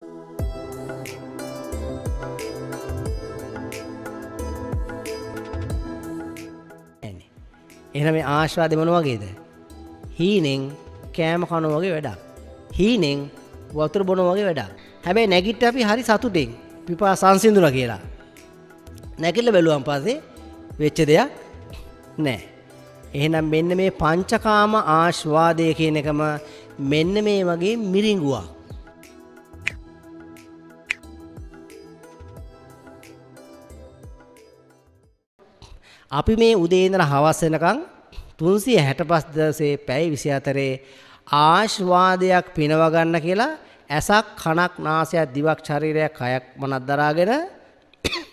එන මේ ආශ්වාද මොන වගේද හීනෙන් කෑම කණු වගේ වැඩක් හීනෙන් වතුර බොන වගේ වැඩක් හැබැයි නැගිට අපි හරි සතුටෙන් පිපා සංසිඳුන කියලා නැගිල්ල බැලුවන් පස්සේ වෙච්ච දෙයක් නෑ එහෙනම් මෙන්න මේ පංචකාම ආශ්වාදය කියන එකම මෙන්න මේ වගේ මිරිංගුවක් අපි මේ උදේ ඉඳලා හවස වෙනකන් 365 දවසේ පැය 24 ආශ්වාදයක් පිනව ගන්න කියලා ඇසක් කනක් නාසයක් දිවක් ශරීරයක් කයක් මනක් දරාගෙන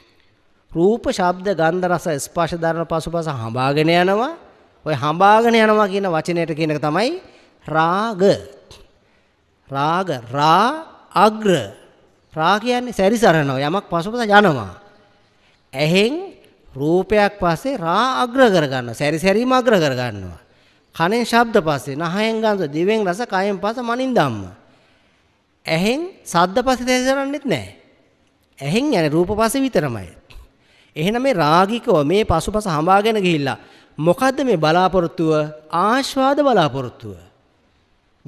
රූප ශබ්ද ගන්ධ රස ස්පර්ශ ධර්ම පසුපස හඹාගෙන යනවා ඔය හඹාගෙන යනවා කියන වචනයට කියන එක තමයි රාග රාග රා අග්‍ර රා කියන්නේ සැරිසරනවා යමක් පසුපස යනවා ඇහෙන් රූපයක් පස්සේ රා අග්‍ර කර ගන්නවා. සැරි සැරිම අග්‍ර කර ගන්නවා. කනෙන් ශබ්ද පස්සේ, නහයෙන් ගඳ, දිවෙන් රස, කයෙන් පස, මනින් ධම්ම. ඇහෙන් ශබ්ද පස්සේ තේසරන්නෙත් නැහැ. ඇහෙන් යන රූප පස්සේ විතරමයි. එහෙනම් මේ රාගිකව මේ පසුපස හඹාගෙන ගිහිල්ලා මොකද්ද මේ බලාපොරොත්තුව? ආස්වාද බලාපොරොත්තුව.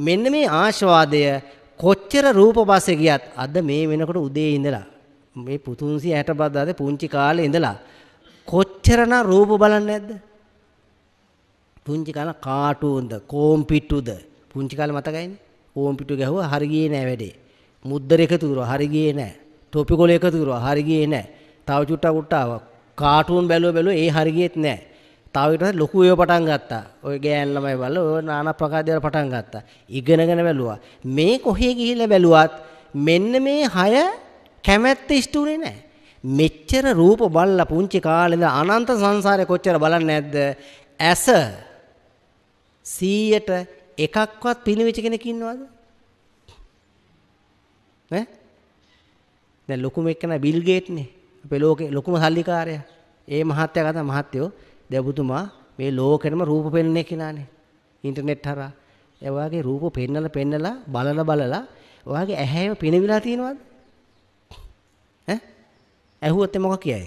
මෙන්න මේ ආස්වාදය කොච්චර රූප පස්සේ ගියත් අද මේ වෙනකොට උදේ ඉඳලා මේ පුතුන්සි 60 බද්දාද පුංචි කාලේ ඉඳලා කොච්චරනම් රූප බලන්නේ නැද්ද? පුංචි කාලේ කාටුන්ද, කෝම්පිටුද? පුංචි කාලේ මතකයිනේ. කෝම්පිටු ගැහුවා හරි ගියේ නෑ වැඩේ. මුද්දර එකතු කරුවා හරි ගියේ නෑ. තොපි කොළ එකතු කරුවා හරි ගියේ නෑ. තව චුට්ටක් උට්ට ආවා. කාටුන් බැලුව බැලුව ඒ හරි ගියෙත් නෑ. තව ඊට ලොකු ඒවා පටන් ගත්තා. ඔය ගෑන් ළමයි බල ඔය নানা ප්‍රකාර දේවල් පටන් ගත්තා. ඉගෙනගෙන බැලුවා. මේ කොහේ ගිහිල්ලා බැලුවත් මෙන්න මේ හය කැමැත්ත ඉස්තුනේ නෑ. මෙච්චර රූප බලලා පුංචි කාලේද අනන්ත සංසාරේ කොච්චර බලන්නේ නැද්ද? ඇස 100ට එකක්වත් පිනවිච්ච කෙනෙක් ඉන්නවද? ඈ? දැන් ලොකුම එක්කන බිල් ගේට්නේ. අපේ ලෝකේ ලොකුම සල්ලිකාරයා. ඒ මහත්තයා ගත්තා මහත්තයෝ දෙවතුමා මේ ලෝකෙටම රූප පෙන්වන්නේ කෙනානේ. ඉන්ටර්නෙට් හරහා. ඒ වගේ රූප පෙන්නලා පෙන්නලා බලලා බලලා ඔයාගේ ඇහැම පිනවිලා තියෙනවද? ඈ? ඇහුවොත් මොකක් කියයි?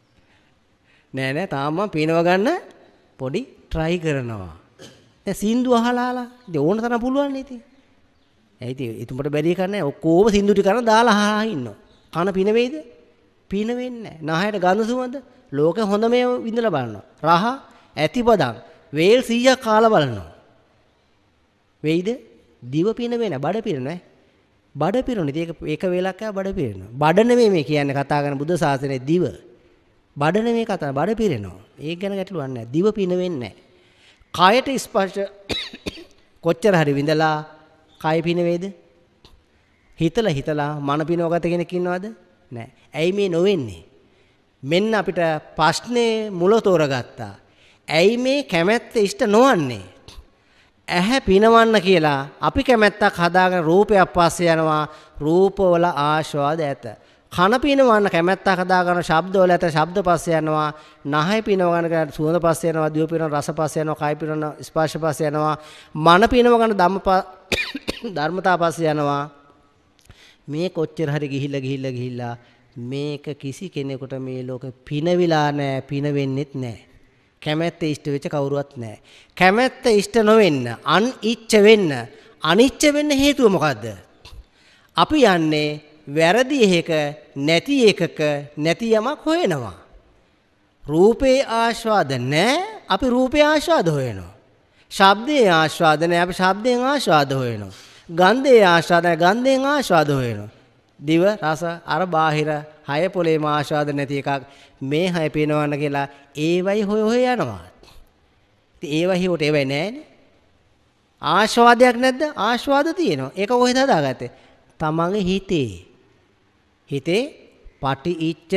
නෑ නෑ තාම මම පීනව ගන්න පොඩි try කරනවා. දැන් සින්දු අහලාලා ඉතින් ඕන තරම් පුළුවන් නේ ඉතින්. ඇයි ඉතින් එතුමට බැරි එකක් නෑ ඔක්කොම සින්දු ටික කරන් දාලා අහලා ඉන්නවා. කන පින වෙයිද? පින වෙන්නේ නෑ. නහයට ගඳ සුවඳ ලෝකේ හොඳ මේ විඳලා බලනවා. රහ ඇතිපදම් වේල් 100ක් කාලා බලනවා. වෙයිද? දිව පින වෙන බඩ පින නෑ. බඩ පිරුණේ. ඒක ඒක වේලක් ආ බඩ පිරෙනවා. බඩ නෙමෙයි මේ කියන්නේ කතා කරන බුද්ධ ශාසනයේ දිව. බඩ නෙමෙයි කතා බඩ පිරෙනවා. ඒක ගැන ගැටලුවක් නැහැ. දිව පින වෙන්නේ නැහැ. කයට ස්පර්ශ කොච්චර හරි විඳලා කය පින වේද? හිතලා හිතලා මන පිනවගත කෙනෙක් ඉන්නවද? නැහැ. ඇයි මේ නොවෙන්නේ? මෙන්න අපිට ප්‍රශ්නේ මුල තෝරගත්තා. ඇයි මේ කැමැත්ත ඉෂ්ට නොවන්නේ? ඇහැ පිනවන්න කියලා අපි කැමැත්තක් හදාගෙන රූපයක් පස්සේ යනවා රූපවල ආශාද ඇත. කන පිනවන්න කැමැත්තක් හදාගෙන ශබ්දවල ඇත ශබ්ද පස්සේ යනවා නහය පිනවගෙන සුවඳ පස්සේ යනවා දිව පිනවන රස පස්සේ යනවා කය පිනවන ස්පර්ශ පස්සේ යනවා මන පිනවගෙන ධම්ම ධර්මතා පස්සේ යනවා මේ කොච්චර හරි ගිහිල්ලා ගිහිල්ලා ගිහිල්ලා මේක කිසි කෙනෙකුට මේ ලෝක පිනවිලා නැහැ පිනවෙන්නෙත් නැහැ කැමැත්ත ඉෂ්ට වෙච්ච කවුරුවත් නැහැ. කැමැත්ත ඉෂ්ට නොවෙන්න, අන් ඉච්ඡ වෙන්න, අනිච්ච වෙන්න හේතුව මොකද්ද? අපි යන්නේ වැරදි එකක නැති එකක නැති යමක් හොයනවා. රූපේ ආස්වාද නැහැ, අපි රූපේ ආස්වාද හොයනවා. ශබ්දයේ ආස්වාද නැහැ, අපි ශබ්දයෙන් ආස්වාද හොයනවා. ගන්ධයේ ආස්වාද නැහැ, ගන්ධයෙන් ආස්වාද හොයනවා. දිව රස අර බාහිර හය පොලේම ආශාද නැති එකක් මේ හය පේනවන්න කියලා ඒවයි හොය හොය යනවා. ඉතින් ඒවයි හොට ඒවයි නැහැනේ. ආශාදයක් නැද්ද? ආශාද තියෙනවා. ඒක කොහෙද හදාගත්තේ? තමන්ගේ හිතේ. හිතේ පටිච්ච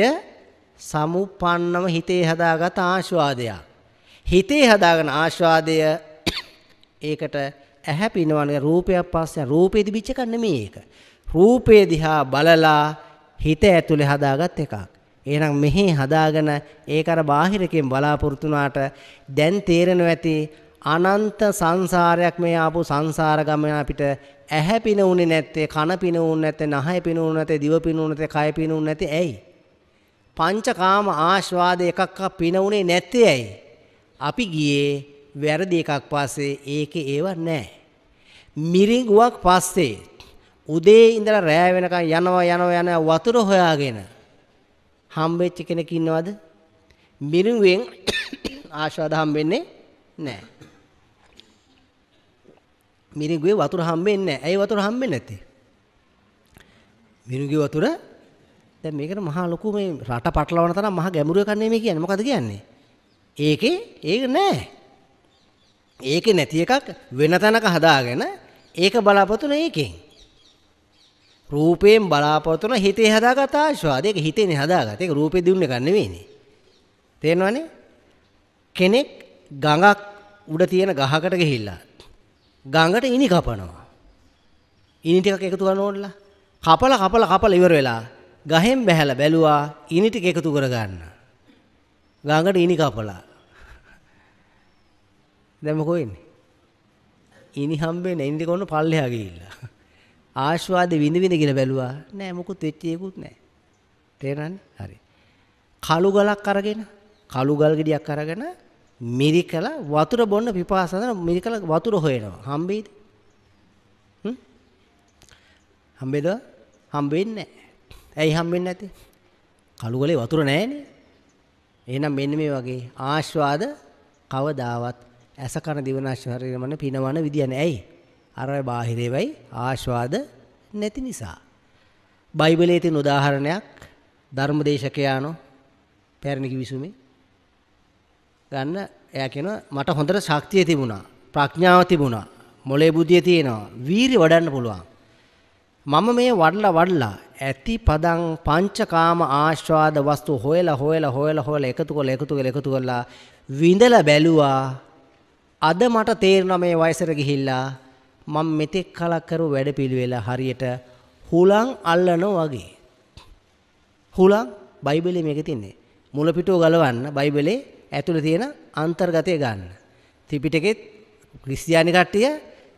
සමුපන්නව හිතේ හදාගත් ආශාදයක්. හිතේ හදාගෙන ආශාදය ඒකට ඇහැ පිනවන රූපයක් පස්සේ රූපේ දිවිච්ච එක නෙමෙයි ඒක. රූපේ දිහා බලලා හිත ඇතුලේ හදාගත් එකක්. එහෙනම් මෙහි හදාගෙන ඒක අර බාහිරකින් බලාපොරොත්තු වුණාට දැන් තේරෙනවා ඇති අනන්ත සංසාරයක් මේ ආපු සංසාර ගමන අපිට ඇහැ පිනුනේ නැත්තේ කන පිනුනේ නැත්තේ නහය පිනුනේ නැත්තේ දිව පිනුනේ නැත්තේ කය පිනුනේ නැත්තේ ඇයි පංචකාම ආස්වාද එකක් පිනුනේ නැත්තේ ඇයි අපි ගියේ වැරදි එකක් පස්සේ ඒකේ ඒව නැහැ මිරිඟුවක් පස්සේ උදේ ඉඳලා රෑ වෙනකන් යනවා යනවා යන වතුර හොයාගෙන හම්බෙච්ච කෙනෙක් ඉන්නවද? මිරිඟුවෙන් ආශාද හම්බෙන්නේ නැහැ. මිරිඟුවේ වතුර හම්බෙන්නේ නැහැ. ඇයි වතුර හම්බෙන්නේ නැත්තේ? මිරිඟුවේ වතුර දැන් මේකට මහා ලොකු මේ රට පටලවන තරම් මහා ගැඹුරු එකක් නෙමෙයි කියන්නේ. මොකද කියන්නේ? ඒකේ ඒක නැහැ. ඒකේ නැති එකක් වෙන තැනක හදාගෙන ඒක බලාපොරොත්තු වෙන එකෙන්. රූපයෙන් බලාපොරොත්තු වෙන හිතේ හදාගත ආස්වාද. ඒක හිතේනේ හදාගත. ඒක රූපේ දිනුන එකක් නෙවෙයිනේ. තේරෙනවනේ? කෙනෙක් ගඟක් උඩ තියෙන ගහකට ගිහිල්ලා ගඟට ඉනි කපනවා. ඉනි ටිකක් එකතු කරන ඕනලා. කපලා කපලා කපලා ඉවර වෙලා ගහෙන් බැහැලා බැලුවා ඉනි ටික එකතු කරගන්න. ගඟට ඉනි කපලා. දැන් මොකෝ ඉන්නේ? ඉනි හම්බෙන්නේ ඉනි ටික ඔන්න පල්ලෙහා ගිහිල්ලා. ආස්වාද විඳ විඳ කියලා බැලුවා නෑ මොකුත් වෙච්ච එකකුත් නෑ තේරෙනවනේ හරි කළු ගලක් අරගෙන කළු ගල් ගෙඩියක් අරගෙන මිරිකලා වතුර බොන්න පිපාසන මිරිකලා වතුර හොයනවා හම්බෙයිද හ්ම් හම්බෙද හම්බෙන්නේ නැහැ ඇයි හම්බෙන්නේ නැති කළු ගලේ වතුර නැහැනේ එහෙනම් මෙන්න මේ වගේ ආස්වාද කවදාවත් ඇස කන දිවනාශ ශරීරමන පිනවන විදිය නැහැ ඇයි අර බාහිරේවයි ආස්වාද නැති නිසා. බයිබලයේ තියෙන උදාහරණයක් ධර්මදේශකයානෝ පැරණි කිවිසුමේ ගන්න එයා කියනවා මට හොඳට ශක්තිය තිබුණා ප්‍රඥාව තිබුණා මොලේ බුද්ධිය තියෙනවා වීරිය වඩන්න පුළුවන් මම මේ වඩලා වඩලා ඇති පදං පංචකාම ආස්වාද වස්තු හොයලා හොයලා හොයලා හොයලා එකතු කරලා එකතු කරලා එකතු කරලා විඳලා බැලුවා අද මට තේරෙනවා මේ වයසට ගිහිල්ලා මම මෙතෙක් කලක් කරු වැඩපිළිවෙල හරියට හුලං අල්ලනවා වගේ. හුලං බයිබලයේ මේක තින්නේ. මුල පිටුව ගලවන්න බයිබලේ ඇතුළේ තියෙන අන්තර්ගතය ගන්න. ත්‍රිපිටකෙත් ක්‍රිස්තියානි කට්ටිය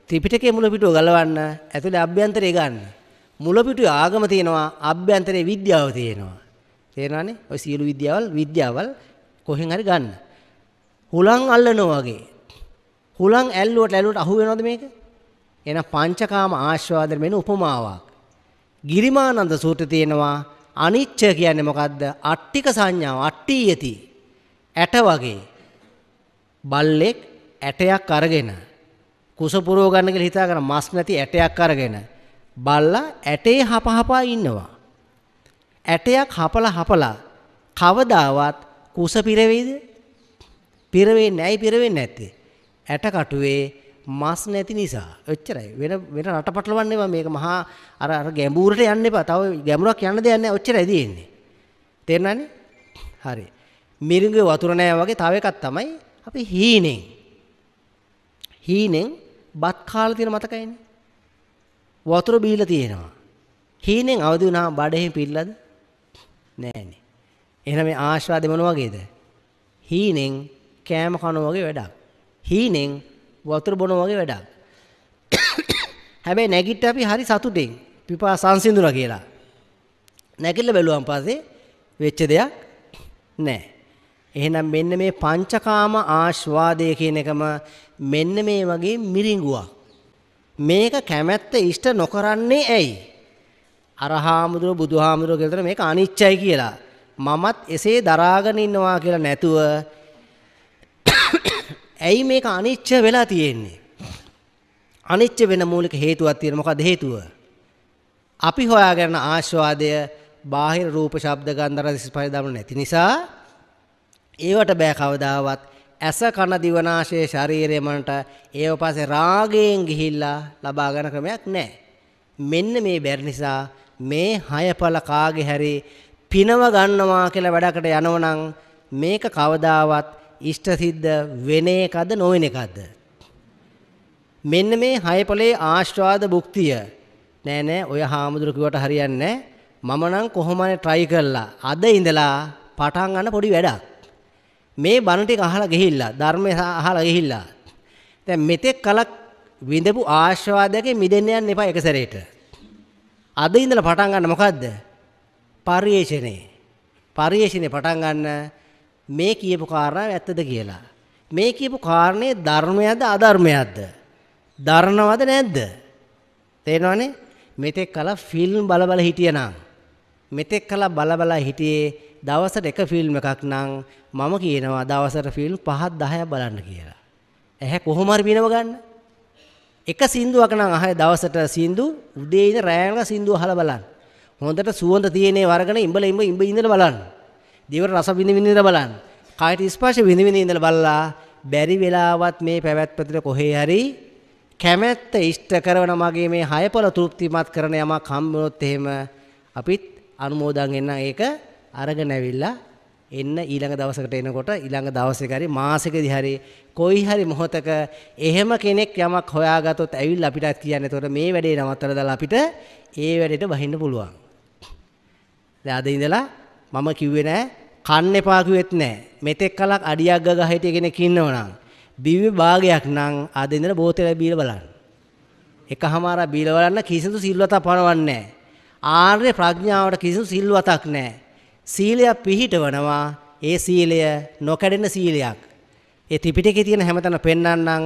ත්‍රිපිටකයේ මුල පිටුව ගලවන්න ඇතුළේ අභ්‍යන්තරය ගන්න. මුල පිටුවේ ආගම තියෙනවා අභ්‍යන්තරේ විද්‍යාව තියෙනවා. තේරෙනවනේ? ඔය සියලු විද්‍යාවල් විද්‍යාවල් කොහෙන් හරි ගන්න. හුලං අල්ලනවා වගේ. හුලං ඇල්ලුවට ඇල්ලුවට අහු වෙනවද මේක? එන පංචකාම ආස්වාදන වෙන උපමාවක්. ගිරිමානන්ද සූත්‍රය තියෙනවා අනිච්ච කියන්නේ මොකද්ද? අට්ටික සංඥාව අට්ටියති. ඇට වගේ. බල්ලෙක් ඇටයක් අරගෙන කුස පුරව ගන්න කියලා හිතාගෙන මස් නැති ඇටයක් අරගෙන බල්ලා ඇටේ හපහපා ඉන්නවා. ඇටයක් හපලා හපලා කවදාවත් කුස පිරවේද? පිරවෙන්නේ නැයි පිරවෙන්නේ නැත්තේ. ඇට කටුවේ මස් නැති නිසා. ඔච්චරයි. වෙන වෙන රටපටලවන්නේ මම මේක මහා අර අර ගැඹුරට යන්න එපා. තව ගැඹුරක් යන්න දෙයක් නැහැ. ඔච්චරයි දෙන්නේ. තේරුණානේ? හරි. මිරිඟුවේ වතුර නැහැ වගේ තව එකක් තමයි අපි හීනෙන්. හීනෙන් බත් කාලා තියෙන මතකයිනේ. වතුර බීලා තියෙනවා. හීනෙන් අවදි වුණාම බඩේ පිල්ලද? නැහැනේ. එහෙනම් මේ ආශ්‍රාදේ මොන වගේද? හීනෙන් කෑම කන වගේ වැඩක්. හීනෙන් වතුර බොන වගේ වැඩක්. හැබැයි නැගිට අපි හරි සතුටින් පිපා සංසිඳුණා කියලා. නැගිටලා බැලුවම් පස්සේ වෙච්ච දෙයක් නැහැ. එහෙනම් මෙන්න මේ පංචකාම ආස්වාදය කියන එකම මෙන්න මේ වගේ මිරිඟුවක්. මේක කැමැත්ත ඉෂ්ට නොකරන්නේ ඇයි? අරහාමුදුර බුදුහාමුදුර කියලා මේක අනිච්චයි කියලා. මමත් එසේ දරාගෙන ඉන්නවා කියලා නැතුව ඇයි මේක අනිච්ච වෙලා තියෙන්නේ? අනිච්ච වෙන මූලික හේතුවක් තියෙන මොකද හේතුව? අපි හොයාගන්න ආස්වාදය බාහිර රූප ශබ්ද ගන්ධ රස ස්පර්ශ දමන නැති නිසා ඒවට බෑ කවදාවත් ඇස කන දිව නාසය ශරීරය මනට ඒව පස්සේ රාගයෙන් ගිහිල්ලා ලබා ගන්න ක්‍රමයක් නැහැ. මෙන්න මේ බැරි නිසා මේ හයපල කාගේ හැරි පිනව ගන්නවා කියලා වැඩකට යනවනම් මේක කවදාවත් ඉෂ්ට සිද්ධ වෙන එකද නොවන එකද මෙන්න මේ හය පොලේ ආශ්‍රාද භුක්තිය නෑ නෑ ඔය හාමුදුරු කිව්වට හරියන්නේ මම නම් කොහොම හරි try කරලා අද ඉඳලා පටන් ගන්න පොඩි වැඩක් මේ බණ ටික අහලා ගිහිල්ලා ධර්මය අහලා ගිහිල්ලා දැන් මෙතෙක් කලක් විඳපු ආශ්‍රාදයෙන් මිදෙන්න යන්න එපා එක සැරේට අද ඉඳලා පටන් ගන්න මොකද්ද පරිේශනේ පරිේශනේ පටන් ගන්න මේ කියපු කාරණාව ඇත්තද කියලා. මේ කියපු කාරණේ ධර්මයක්ද අධර්මයක්ද? දරනවද නැද්ද? තේරෙනවනේ? මෙතෙක් කල ෆිල්ම් බල බල හිටියනම් මෙතෙක් කල බල බල හිටියේ දවසට එක ෆිල්ම් එකක් නම් මම කියනවා දවසට ෆිල්ම් 5ක් 10ක් බලන්න කියලා. ඇහැ කොහොම හරි පිනව ගන්න. එක සින්දුවක් නම් අහේ දවසට සින්දු උදේ ඉඳ රැයනක සින්දු අහලා බලන්න. හොඳට සුවඳ තියෙනේ වර්ගන ඉඹල ඉඹ ඉඹ ඉඳලා බලන්න. දිවට රස විඳ විඳ ඉඳලා බලන්න. කායට ස්පර්ශ විඳ විඳ ඉඳලා බලලා බැරි වෙලාවත් මේ පැවැත්පතට කොහේ හරි කැමැත්ත ඉෂ්ට කරන මගේ මේ හයපල තෘප්තිමත් කරන යමක් හම්බුනොත් එහෙම අපිත් අනුමෝදන් වෙන්න ඒක අරගෙන ඇවිල්ලා එන්න ඊළඟ දවසකට එනකොට ඊළඟ දවසේ හරි මාසෙකදී හරි කොයි හරි මොහොතක එහෙම කෙනෙක් යමක් හොයාගත්තොත් ඇවිල්ලා අපිටත් කියන්නේ එතකොට මේ වැඩේ නවත්තලා දාලා අපිට ඒ වැඩේට වහින්න පුළුවන්. දැන් අද ඉඳලා මම කිව්වේ නෑ කන්න එපා කිව්වෙත් නෑ. මෙතෙක් කලක් අඩියක් ගහ හිටිය කෙනෙක් ඉන්නවනම් බිව්වේ භාගයක් නම් ආද ඉඳලා බෝතල බීලා බලන්න. එකහමාර බීලා බලන්න කිසිදු සිල්වතක් පනවන්නේ නෑ. ආර්ය ප්‍රඥාවට කිසිදු සිල්වතක් නෑ. සීලය පිහිටවනවා ඒ සීලය නොකඩෙන සීලයක්. ඒ ත්‍රිපිටකයේ තියෙන හැමතැන පෙන්වන්නම්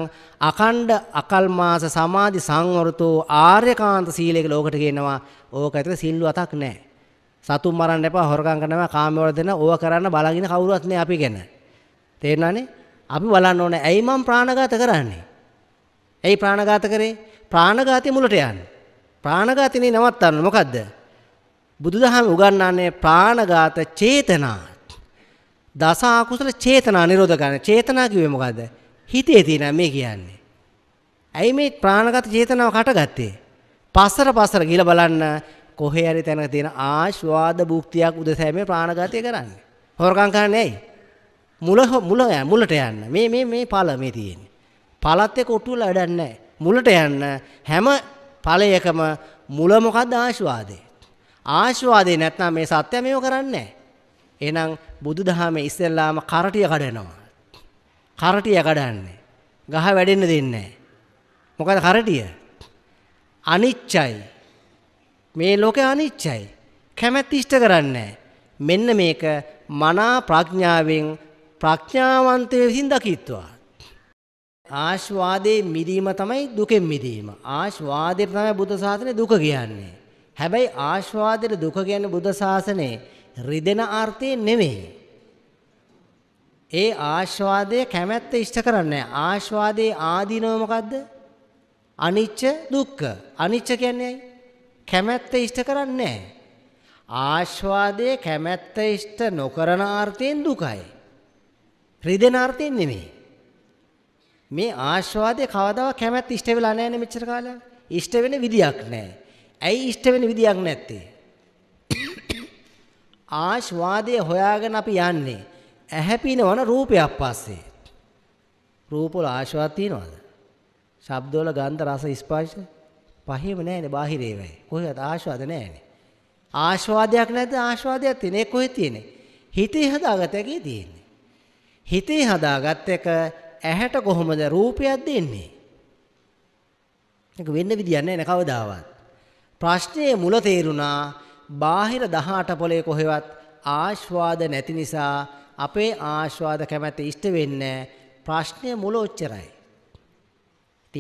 අකණ්ඩ අකල්මාස සමාධි සංවරතෝ ආර්යකාන්ත සීලයක ලෝකට කියනවා. ඕක ඇතුළේ සිල්වතක් නැහැ. සතුන් මරන්න එපා හොරකම් කරනවා කාමවල දෙන ඕවා කරන්න බලගින කවුරුවත් නෑ අපි ගැන තේරෙනවනේ අපි බලන්න ඕනේ ඇයි මම ප්‍රාණඝාත කරන්නේ ඇයි ප්‍රාණඝාත කරේ ප්‍රාණඝාතයේ මුලට යන්න ප්‍රාණඝාතනේ නවත්තන්න මොකද්ද බුදුදහම උගන්වන්නේ ප්‍රාණඝාත චේතනා දස අකුසල චේතනා නිරෝධ කරන චේතනා කිව්වේ මොකද්ද හිතේ තියෙන මේ කියන්නේ ඇයි මේ ප්‍රාණඝාත චේතනාව කටගත්තේ පස්සර පස්සර ගිහිලා බලන්න කොහේ හරි තැනක තියෙන ආස්වාද භුක්තියක් උදෙසා මේ ප්‍රාණඝාතය කරන්නේ. හොරකම් කරන්නේ ඇයි? මුල මුල මුලට යන්න. මේ මේ මේ ඵල මේ තියෙන්නේ. ඵලත් එක්ක ඔට්ටු වෙලා වැඩක් නැහැ. මුලට යන්න හැම ඵලයකම මුල මොකද්ද ආස්වාදේ. ආස්වාදේ නැත්නම් මේ සත්‍ය මේව කරන්නේ නැහැ. එහෙනම් බුදුදහමේ ඉස්සෙල්ලාම කරටිය කඩනවා. කරටිය කඩන්නේ. ගහ වැඩෙන්න දෙන්නේ නැහැ. මොකද කරටිය? අනිච්චයි මේ ලෝකය අනිච්චයි. කැමැත්ත ඉෂ්ට කරන්නේ මෙන්න මේක මනා ප්‍රඥාවෙන් ප්‍රඥාවන්තය විසින් දකිත්වා. ආශ්වාදයේ මිදීම තමයි දුකෙන් මිදීම. ආශ්වාදයට තමයි බුද්ධ ශාසනය දුක කියන්නේ. හැබැයි ආශ්වාදයට දුක කියන්නේ බුද්ධ ශාසනයේ රිදෙන අර්ථය නෙමෙයි. ඒ ආශ්වාදය කැමැත්ත ඉෂ්ට කරන්නේ ආශ්වාදයේ ආදීනව මොකද්ද? අනිච්ච දුක්ඛ. අනිච්ච කියන්නේ ඇයි? කැමැත්ත ඉෂ්ට කරන්නේ නැහැ. ආස්වාදයේ කැමැත්ත ඉෂ්ට නොකරන අර්ථයෙන් දුකයි. රිදෙන අර්ථයෙන් නෙමෙයි. මේ ආස්වාදයේ කවදාවත් කැමැත්ත ඉෂ්ට වෙලා නැහැ නේ මෙච්චර කාලයක්. ඉෂ්ට වෙන විදියක් නැහැ. ඇයි ඉෂ්ට වෙන විදියක් නැත්තේ? ආස්වාදයේ හොයාගෙන අපි යන්නේ ඇහැ පිනවන රූපයක් පස්සේ. රූප වල ආස්වාද තියනවද? ශබ්ද වල ගන්ධ රස ස්පර්ශ පහේම නැහැනේ බාහිර ඒවායි. කොහෙවත් ආස්වාද නැහැනේ. ආස්වාදයක් නැද්ද? ආස්වාදයක් තියෙන. ඒක කොහෙද තියෙන්නේ? හිතේ හදාගත්ත එකේ තියෙන්නේ. හිතේ හදාගත්ත එක ඇහැට කොහොමද රූපයක් දෙන්නේ? ඒක වෙන්න විදියක් නැහැ නේ කවදාවත්. ප්‍රශ්නේ මුල තේරුණා බාහිර 18 පොලේ කොහෙවත් ආස්වාද නැති නිසා අපේ ආස්වාද කැමැත්ත ඉෂ්ට වෙන්නේ ප්‍රශ්නේ මුල ඔච්චරයි.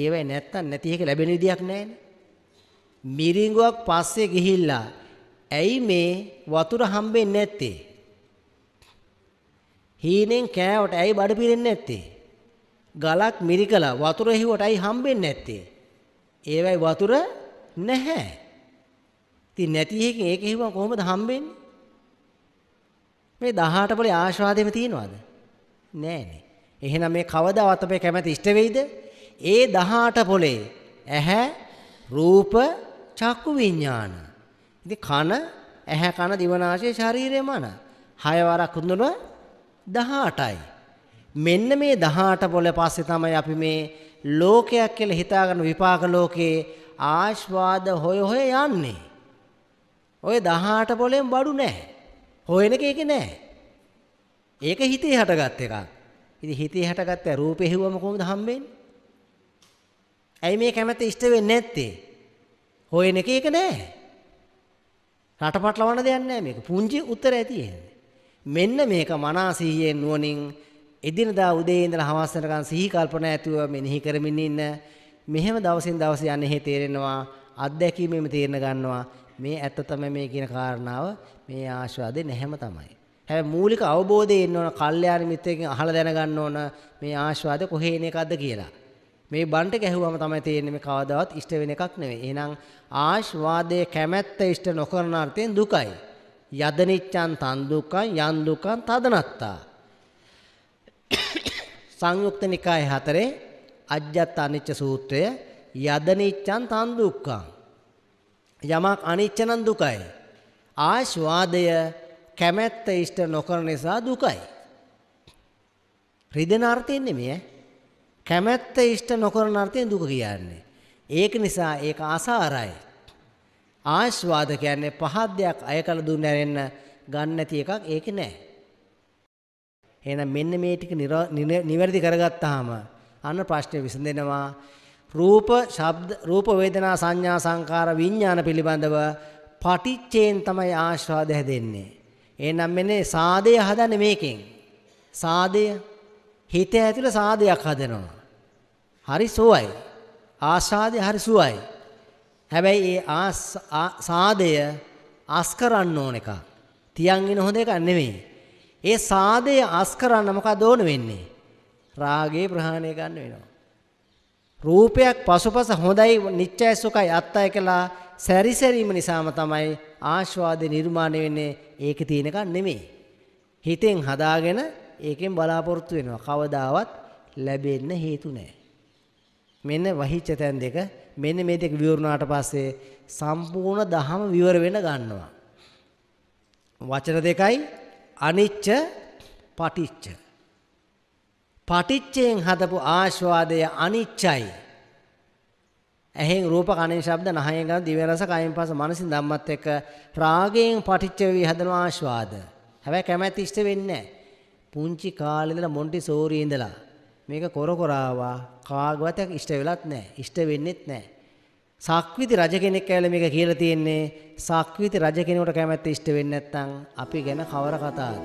ඒවයි නැත්තම් නැති එක ලැබෙන විදියක් නැහැ නේ. මිරිඟුවක් පස්සේ ගිහිල්ලා ඇයි මේ වතුර හම්බෙන්නේ නැත්තේ? හීනෙන් කෑවට ඇයි බඩ පිරෙන්නේ නැත්තේ? ගලක් මිරිකලා වතුර හිවට ඇයි හම්බෙන්නේ නැත්තේ? ඒවයි වතුර නැහැ. ඉතින් නැති එකකින් ඒක හිවම කොහොමද හම්බෙන්නේ? මේ 18 පොලේ ආශාදෙම තියනවාද? නෑනේ. එහෙනම් මේ කවදාවත් අපේ කැමැති ඉෂ්ට වෙයිද? ඒ 18 පොලේ ඇහැ රූප චක්කු විඥාන. ඉතින් කන ඇහැ කන දිවනාශය ශරීරය මන. හය වරක් හඳුනන 18යි. මෙන්න මේ 18 පොළ පස්සේ තමයි අපි මේ ලෝකයක් කියලා හිතාගෙන විපාක ලෝකේ ආස්වාද හොය හොය යන්නේ. ඔය 18 පොළෙන් බඩු නැහැ. හොයන එක ඒක නෑ. ඒක හිතේ හටගත් එකක්. ඉතින් හිතේ හටගත්ත රූපේ හෙව්වම කොහොමද හම්බෙන්නේ? ඇයි මේ කැමැත්ත ඉෂ්ට වෙන්නේ නැත්තේ? හොයන එක ඒක නෑ. රටපටලවන්න දෙයක් නෑ මේක. පුංචි උත්තරය තියෙන්නේ. මෙන්න මේක මනස සිහියෙන් නුවණින් එදිනදා උදේ ඉඳලා හවස වෙනකන් සිහි කල්පනා ඇතුව මෙනෙහි කරමින් ඉන්න. මෙහෙම දවසින් දවස යන්නේ හේ තේරෙනවා. අත්දැකීමෙම තේරෙන ගන්නවා. මේ ඇත්ත තමයි මේ කියන කාරණාව මේ ආශාදේ නැහැම තමයි. හැබැයි මූලික අවබෝධය එන්න ඕන කල්යාණ මිත්‍රයෙන් අහලා දැනගන්න ඕන මේ ආශාද කොහේ එන එකක්ද කියලා. මේ බන්ට ගැහුවම තමයි තේරෙන්නේ මේ කවදාවත් ඉෂ්ට වෙන එකක් නෙවෙයි. එහෙනම් ආශ්වාදයේ කැමැත්ත ඉෂ්ට නොකරන අර්ථයෙන් දුකයි. යදනිච්ඡන් තන් දුක්ඛං යන් දුක්ඛං තදනත්තා. සංයුක්ත නිකාය හතරේ අජ්ජත් අනිච්ච සූත්‍රය යදනිච්ඡන් තන් දුක්ඛං යමක් අනිච්ච නම් දුකයි ආස්වාදය කැමැත්ත ඉෂ්ට නොකරන නිසා දුකයි රිදෙන අර්ථයෙන් නෙමෙයි කැමැත්ත ඉෂ්ට නොකරන අර්ථයෙන් දුක කියන්නේ. ඒක නිසා ඒක අසාරයි. ආස්වාද කියන්නේ පහත් දෙයක් අය කළ දුන්න ඇරෙන්න ගන්න නැති එකක් ඒක නෑ. එහෙනම් මෙන්න මේ ටික නිවැරදි කරගත්තාම අන්න ප්‍රශ්නේ විසඳෙනවා. රූප, ශබ්ද, රූප වේදනා සංඥා සංකාර විඥාන පිළිබඳව පටිච්චයෙන් තමයි ආස්වාද හැදෙන්නේ. එහෙනම් මෙන්නේ සාදය හදන්නේ මේකෙන්. සාදය හිත ඇතුළ සාදයක් හදනවා. හරි සෝයි. ආශාදය හරි සුවයි. හැබැයි ඒ සාදය අස් කරන්න ඕන එක. තියන් ඉන හොඳ එකක් නෙමෙයි. ඒ සාදය අස් කරන්න මොකද ඕන වෙන්නේ? රාගේ ප්‍රහාණය ගන්න වෙනවා. රූපයක් පසුපස හොඳයි නිත්‍යයි සුඛයි අත්තයි කියලා සැරිසැරීම නිසාම තමයි ආස්වාදේ නිර්මාණය වෙන්නේ ඒකේ තියෙනක නෙමෙයි. හිතෙන් හදාගෙන ඒකෙන් බලාපොරොත්තු වෙනවා. කවදාවත් ලැබෙන්න හේතු නැහැ. මෙන්න වහිච්ච තැන් දෙක මෙන්න මේ දෙක විවරුණාට පස්සේ සම්පූර්ණ දහම විවර වෙන ගන්නවා. වචන දෙකයි අනිච්ච පටිච්ච. පටිච්චයෙන් හදපු ආස්වාදය අනිච්චයි. ඇහෙන් රූප කණෙන් ශබ්ද නහයෙන් ගන්න දිවෙන් රස කයෙන් පස මනසින් ධම්මත් එක්ක රාගයෙන් පටිච්ච වෙවි හදන ආස්වාද. හැබැයි කැමැති ඉෂ්ට වෙන්නේ නැහැ. පුංචි කාලේ ඉඳලා මොන්ටිසෝරි ඉඳලා මේක කොර කොරාවා කාගවත් ඉෂ්ට වෙලත් නැහැ. ඉෂ්ට වෙන්නෙත් නැහැ. සක්විති රජ කෙනෙක් ඇවිල්ලා මේක කියලා තියෙන්නේ සක්විති රජ කෙනෙකුට කැමැත්ත ඉෂ්ට වෙන්නේ නැත්නම් අපි ගැන කවර කතාවද?